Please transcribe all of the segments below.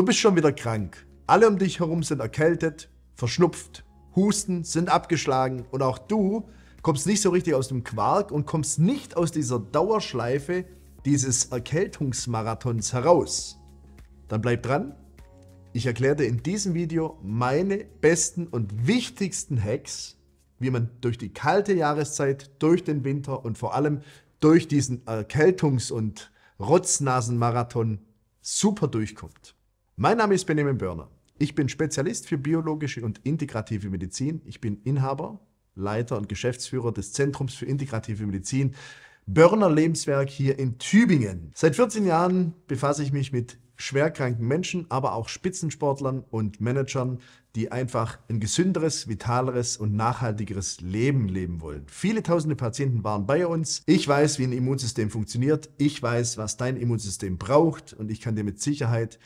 Du bist schon wieder krank. Alle um dich herum sind erkältet, verschnupft, husten, sind abgeschlagen und auch du kommst nicht so richtig aus dem Quark und kommst nicht aus dieser Dauerschleife dieses Erkältungsmarathons heraus. Dann bleib dran. Ich erkläre dir in diesem Video meine besten und wichtigsten Hacks, wie man durch die kalte Jahreszeit, durch den Winter und vor allem durch diesen Erkältungs- und Rotznasenmarathon super durchkommt. Mein Name ist Benjamin Börner. Ich bin Spezialist für biologische und integrative Medizin. Ich bin Inhaber, Leiter und Geschäftsführer des Zentrums für integrative Medizin Börner Lebenswerk hier in Tübingen. Seit 14 Jahren befasse ich mich mit schwerkranken Menschen, aber auch Spitzensportlern und Managern, die einfach ein gesünderes, vitaleres und nachhaltigeres Leben leben wollen. Viele tausende Patienten waren bei uns. Ich weiß, wie ein Immunsystem funktioniert. Ich weiß, was dein Immunsystem braucht und ich kann dir mit Sicherheit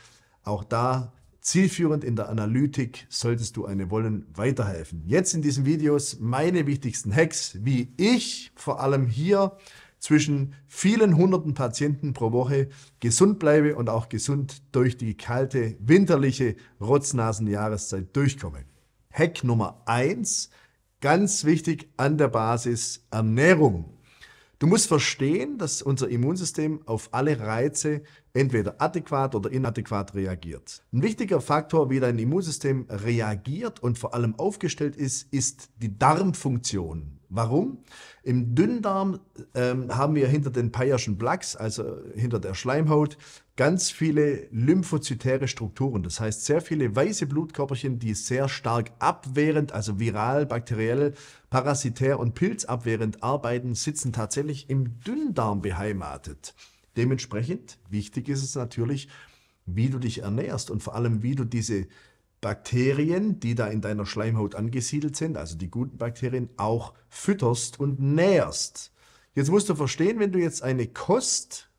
auch da zielführend in der Analytik solltest du eine Wollen weiterhelfen. Jetzt in diesen Videos meine wichtigsten Hacks, wie ich vor allem hier zwischen vielen hunderten Patienten pro Woche gesund bleibe und auch gesund durch die kalte winterliche Rotznasenjahreszeit durchkomme. Hack Nummer eins, ganz wichtig an der Basis Ernährung. Du musst verstehen, dass unser Immunsystem auf alle Reize entweder adäquat oder inadäquat reagiert. Ein wichtiger Faktor, wie dein Immunsystem reagiert und vor allem aufgestellt ist, ist die Darmfunktion. Warum? Im Dünndarm ähm, haben wir hinter den Peyerschen Plaques, also hinter der Schleimhaut, ganz viele lymphozytäre Strukturen. Das heißt, sehr viele weiße Blutkörperchen, die sehr stark abwehrend, also viral, bakteriell, parasitär und pilzabwehrend arbeiten, sitzen tatsächlich im Dünndarm beheimatet. Dementsprechend wichtig ist es natürlich, wie du dich ernährst und vor allem, wie du diese Bakterien, die da in deiner Schleimhaut angesiedelt sind, also die guten Bakterien, auch fütterst und nährst. Jetzt musst du verstehen, wenn du jetzt eine Kost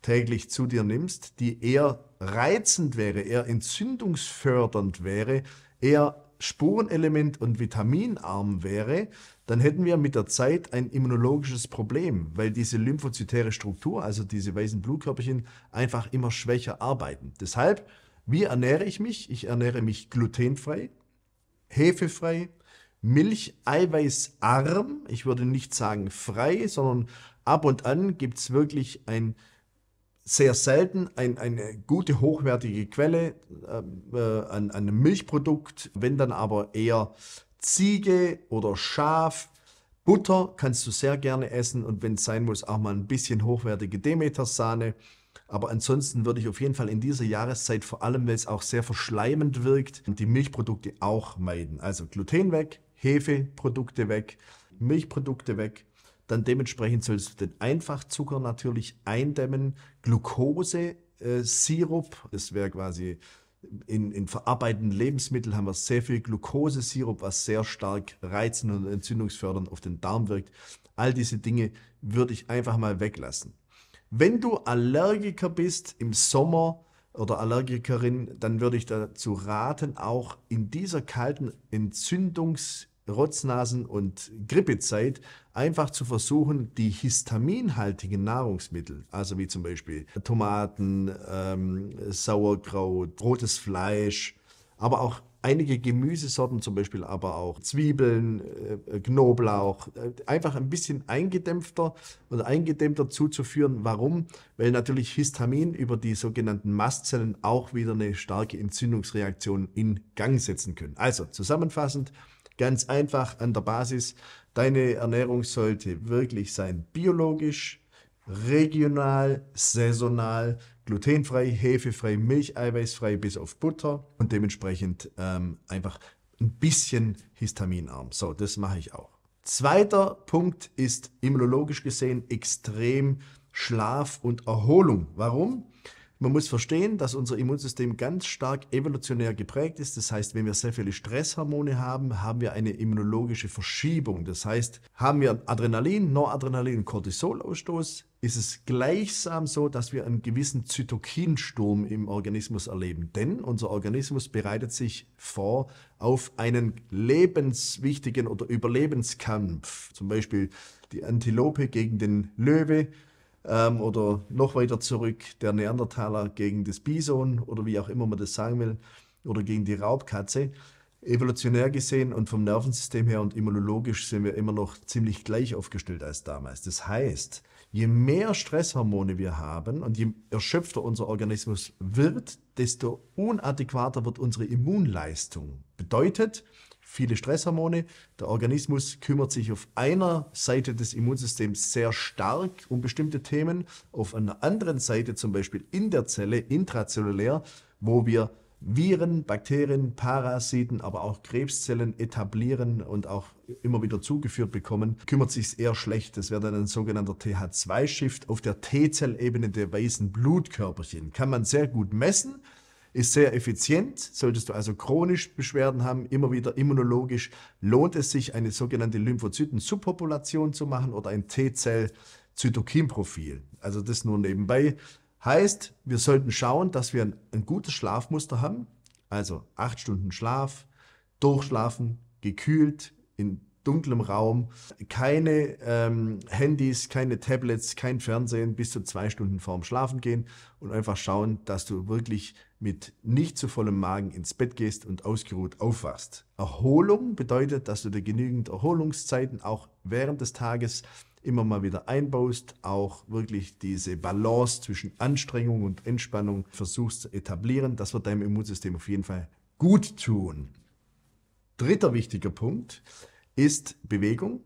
täglich zu dir nimmst, die eher reizend wäre, eher entzündungsfördernd wäre, eher Spurenelement und vitaminarm wäre, dann hätten wir mit der Zeit ein immunologisches Problem, weil diese lymphozytäre Struktur, also diese weißen Blutkörperchen, einfach immer schwächer arbeiten. Deshalb wie ernähre ich mich? Ich ernähre mich glutenfrei, hefefrei, Milch, eiweißarm. Ich würde nicht sagen frei, sondern ab und an gibt es wirklich ein sehr selten ein, eine gute, hochwertige Quelle ähm, äh, an, an einem Milchprodukt. Wenn dann aber eher Ziege oder Schaf, Butter kannst du sehr gerne essen und wenn es sein muss, auch mal ein bisschen hochwertige Demeter-Sahne. Aber ansonsten würde ich auf jeden Fall in dieser Jahreszeit, vor allem weil es auch sehr verschleimend wirkt, die Milchprodukte auch meiden. Also Gluten weg, Hefeprodukte weg, Milchprodukte weg. Dann dementsprechend sollst du den Einfachzucker natürlich eindämmen. Glucose, äh, Sirup, das wäre quasi in, in verarbeiteten Lebensmitteln haben wir sehr viel Glukosesirup, was sehr stark reizend und entzündungsfördernd auf den Darm wirkt. All diese Dinge würde ich einfach mal weglassen. Wenn du Allergiker bist im Sommer oder Allergikerin, dann würde ich dazu raten, auch in dieser kalten Entzündungs- Rotznasen- und Grippezeit einfach zu versuchen, die histaminhaltigen Nahrungsmittel, also wie zum Beispiel Tomaten, ähm, Sauerkraut, rotes Fleisch, aber auch einige Gemüsesorten, zum Beispiel aber auch Zwiebeln, äh, äh Knoblauch, äh, einfach ein bisschen eingedämpfter oder eingedämmter zuzuführen. Warum? Weil natürlich Histamin über die sogenannten Mastzellen auch wieder eine starke Entzündungsreaktion in Gang setzen können. Also zusammenfassend, ganz einfach an der Basis, deine Ernährung sollte wirklich sein biologisch, regional, saisonal, glutenfrei, hefefrei, milcheiweißfrei bis auf Butter und dementsprechend ähm, einfach ein bisschen histaminarm. So, das mache ich auch. Zweiter Punkt ist immunologisch gesehen extrem Schlaf und Erholung. Warum? Man muss verstehen, dass unser Immunsystem ganz stark evolutionär geprägt ist. Das heißt, wenn wir sehr viele Stresshormone haben, haben wir eine immunologische Verschiebung. Das heißt, haben wir Adrenalin, Noradrenalin und Cortisolausstoß, ist es gleichsam so, dass wir einen gewissen Zytokinsturm im Organismus erleben. Denn unser Organismus bereitet sich vor auf einen lebenswichtigen oder Überlebenskampf. Zum Beispiel die Antilope gegen den Löwe ähm, oder noch weiter zurück der Neandertaler gegen das Bison oder wie auch immer man das sagen will oder gegen die Raubkatze. Evolutionär gesehen und vom Nervensystem her und immunologisch sind wir immer noch ziemlich gleich aufgestellt als damals. Das heißt, je mehr Stresshormone wir haben und je erschöpfter unser Organismus wird, desto unadäquater wird unsere Immunleistung. Bedeutet, viele Stresshormone. Der Organismus kümmert sich auf einer Seite des Immunsystems sehr stark um bestimmte Themen, auf einer anderen Seite zum Beispiel in der Zelle, intrazellulär, wo wir Viren, Bakterien, Parasiten, aber auch Krebszellen etablieren und auch immer wieder zugeführt bekommen, kümmert sich eher schlecht. Das wäre dann ein sogenannter TH2-Shift auf der T-Zellebene der weißen Blutkörperchen. Kann man sehr gut messen ist sehr effizient. Solltest du also chronisch Beschwerden haben, immer wieder immunologisch, lohnt es sich, eine sogenannte Lymphozyten-Subpopulation zu machen oder ein T-Zell-Zytokinprofil. Also das nur nebenbei. Heißt, wir sollten schauen, dass wir ein, ein gutes Schlafmuster haben. Also acht Stunden Schlaf, durchschlafen, gekühlt, in dunklem Raum, keine ähm, Handys, keine Tablets, kein Fernsehen, bis zu zwei Stunden vorm Schlafen gehen und einfach schauen, dass du wirklich mit nicht zu vollem Magen ins Bett gehst und ausgeruht aufwachst. Erholung bedeutet, dass du dir genügend Erholungszeiten auch während des Tages immer mal wieder einbaust, auch wirklich diese Balance zwischen Anstrengung und Entspannung versuchst zu etablieren. Das wird deinem Immunsystem auf jeden Fall gut tun. Dritter wichtiger Punkt ist Bewegung.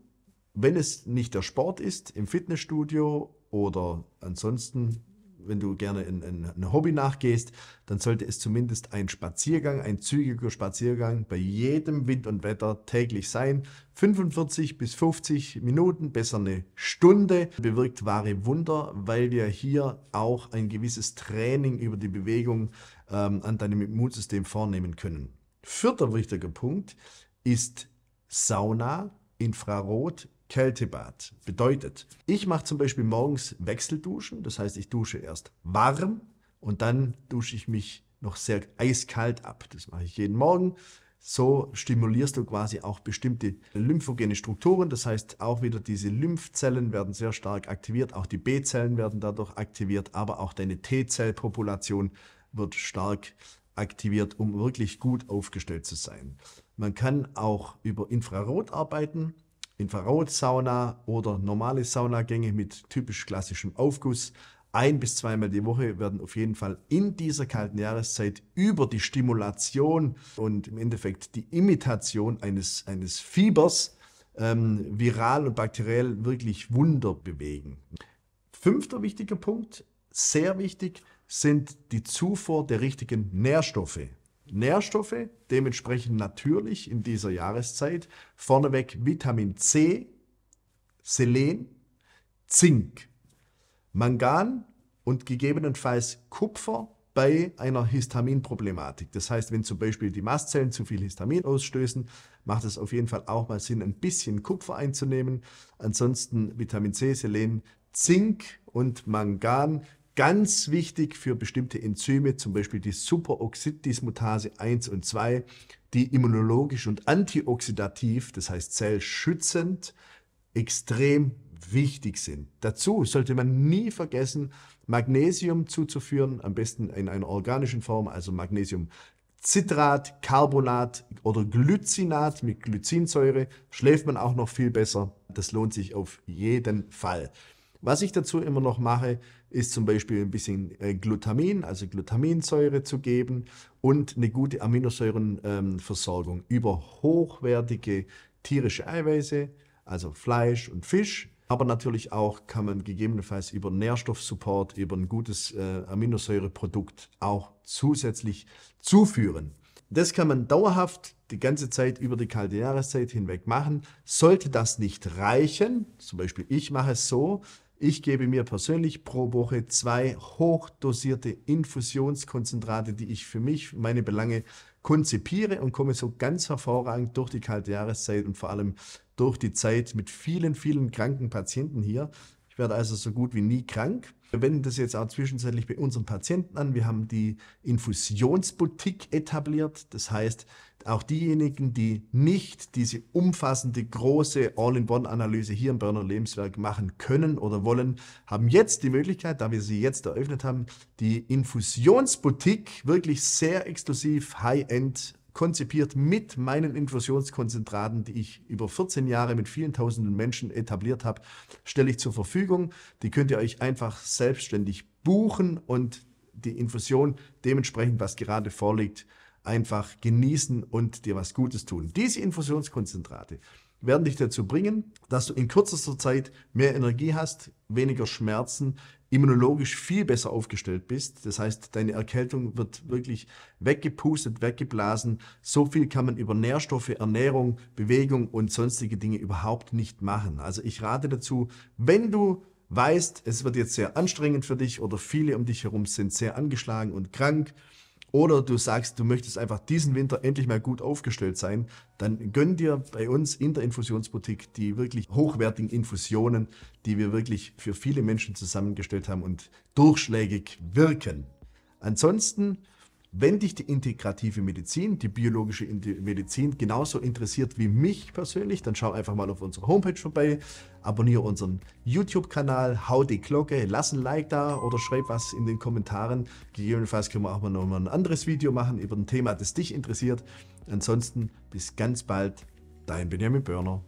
Wenn es nicht der Sport ist, im Fitnessstudio oder ansonsten, wenn du gerne in, in ein Hobby nachgehst, dann sollte es zumindest ein Spaziergang, ein zügiger Spaziergang bei jedem Wind und Wetter täglich sein. 45 bis 50 Minuten, besser eine Stunde, bewirkt wahre Wunder, weil wir hier auch ein gewisses Training über die Bewegung ähm, an deinem Immunsystem vornehmen können. Vierter wichtiger Punkt ist Sauna, Infrarot, Kältebad. Bedeutet, ich mache zum Beispiel morgens Wechselduschen, das heißt, ich dusche erst warm und dann dusche ich mich noch sehr eiskalt ab. Das mache ich jeden Morgen. So stimulierst du quasi auch bestimmte lymphogene Strukturen. Das heißt, auch wieder diese Lymphzellen werden sehr stark aktiviert. Auch die B-Zellen werden dadurch aktiviert, aber auch deine T-Zellpopulation wird stark aktiviert, um wirklich gut aufgestellt zu sein. Man kann auch über Infrarot arbeiten, Infrarotsauna oder normale Saunagänge mit typisch klassischem Aufguss. Ein bis zweimal die Woche werden auf jeden Fall in dieser kalten Jahreszeit über die Stimulation und im Endeffekt die Imitation eines, eines Fiebers ähm, viral und bakteriell wirklich Wunder bewegen. Fünfter wichtiger Punkt, sehr wichtig, sind die Zufuhr der richtigen Nährstoffe. Nährstoffe, dementsprechend natürlich in dieser Jahreszeit. Vorneweg Vitamin C, Selen, Zink, Mangan und gegebenenfalls Kupfer bei einer Histaminproblematik. Das heißt, wenn zum Beispiel die Mastzellen zu viel Histamin ausstößen, macht es auf jeden Fall auch mal Sinn, ein bisschen Kupfer einzunehmen. Ansonsten Vitamin C, Selen, Zink und Mangan Ganz wichtig für bestimmte Enzyme, zum Beispiel die Superoxiddismutase 1 und 2, die immunologisch und antioxidativ, das heißt zellschützend, extrem wichtig sind. Dazu sollte man nie vergessen, Magnesium zuzuführen, am besten in einer organischen Form, also Magnesium Zitrat, Carbonat oder Glycinat mit Glycinsäure schläft man auch noch viel besser. Das lohnt sich auf jeden Fall. Was ich dazu immer noch mache, ist zum Beispiel ein bisschen äh, Glutamin, also Glutaminsäure zu geben und eine gute Aminosäurenversorgung über hochwertige tierische Eiweiße, also Fleisch und Fisch. Aber natürlich auch kann man gegebenenfalls über Nährstoffsupport, über ein gutes äh, Aminosäureprodukt auch zusätzlich zuführen. Das kann man dauerhaft die ganze Zeit über die kalte Jahreszeit hinweg machen. Sollte das nicht reichen, zum Beispiel ich mache es so, ich gebe mir persönlich pro Woche zwei hochdosierte Infusionskonzentrate, die ich für mich, meine Belange konzipiere und komme so ganz hervorragend durch die kalte Jahreszeit und vor allem durch die Zeit mit vielen, vielen kranken Patienten hier, werde also so gut wie nie krank. Wir wenden das jetzt auch zwischenzeitlich bei unseren Patienten an. Wir haben die Infusionsboutique etabliert. Das heißt, auch diejenigen, die nicht diese umfassende große All-in-One-Analyse hier im Berner Lebenswerk machen können oder wollen, haben jetzt die Möglichkeit, da wir sie jetzt eröffnet haben, die Infusionsboutique wirklich sehr exklusiv High-End konzipiert mit meinen Infusionskonzentraten, die ich über 14 Jahre mit vielen tausenden Menschen etabliert habe, stelle ich zur Verfügung. Die könnt ihr euch einfach selbstständig buchen und die Infusion dementsprechend, was gerade vorliegt, einfach genießen und dir was Gutes tun. Diese Infusionskonzentrate werden dich dazu bringen, dass du in kürzester Zeit mehr Energie hast, weniger Schmerzen, immunologisch viel besser aufgestellt bist. Das heißt, deine Erkältung wird wirklich weggepustet, weggeblasen. So viel kann man über Nährstoffe, Ernährung, Bewegung und sonstige Dinge überhaupt nicht machen. Also ich rate dazu, wenn du weißt, es wird jetzt sehr anstrengend für dich oder viele um dich herum sind sehr angeschlagen und krank, oder du sagst, du möchtest einfach diesen Winter endlich mal gut aufgestellt sein, dann gönn dir bei uns in der Infusionsboutique die wirklich hochwertigen Infusionen, die wir wirklich für viele Menschen zusammengestellt haben und durchschlägig wirken. Ansonsten wenn dich die integrative Medizin, die biologische Medizin genauso interessiert wie mich persönlich, dann schau einfach mal auf unserer Homepage vorbei, abonniere unseren YouTube-Kanal, hau die Glocke, lass ein Like da oder schreib was in den Kommentaren. Gegebenenfalls können wir auch mal nochmal ein anderes Video machen über ein Thema, das dich interessiert. Ansonsten bis ganz bald, dein Benjamin Börner.